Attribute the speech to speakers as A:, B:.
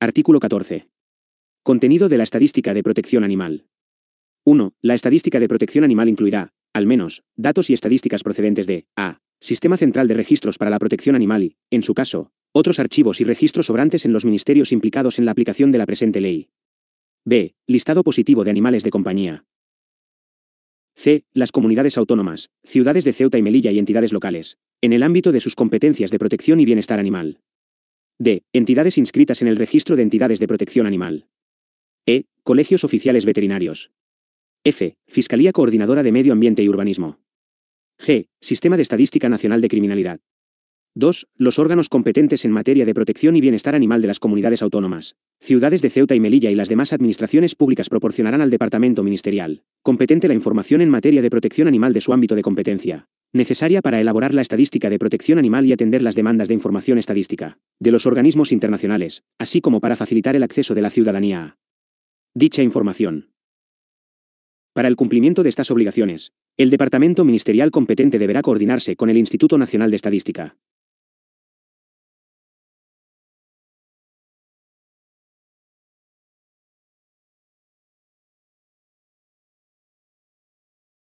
A: Artículo 14. Contenido de la estadística de protección animal. 1. La estadística de protección animal incluirá, al menos, datos y estadísticas procedentes de A. Sistema Central de Registros para la Protección Animal y, en su caso, otros archivos y registros sobrantes en los ministerios implicados en la aplicación de la presente ley. B. Listado positivo de animales de compañía. C. Las comunidades autónomas, ciudades de Ceuta y Melilla y entidades locales, en el ámbito de sus competencias de protección y bienestar animal. D. Entidades inscritas en el Registro de Entidades de Protección Animal. E. Colegios Oficiales Veterinarios. F. Fiscalía Coordinadora de Medio Ambiente y Urbanismo. G. Sistema de Estadística Nacional de Criminalidad. 2. Los órganos competentes en materia de protección y bienestar animal de las comunidades autónomas, ciudades de Ceuta y Melilla y las demás administraciones públicas proporcionarán al departamento ministerial competente la información en materia de protección animal de su ámbito de competencia, necesaria para elaborar la estadística de protección animal y atender las demandas de información estadística de los organismos internacionales, así como para facilitar el acceso de la ciudadanía a dicha información. Para el cumplimiento de estas obligaciones, el departamento ministerial competente deberá coordinarse con el Instituto Nacional de Estadística,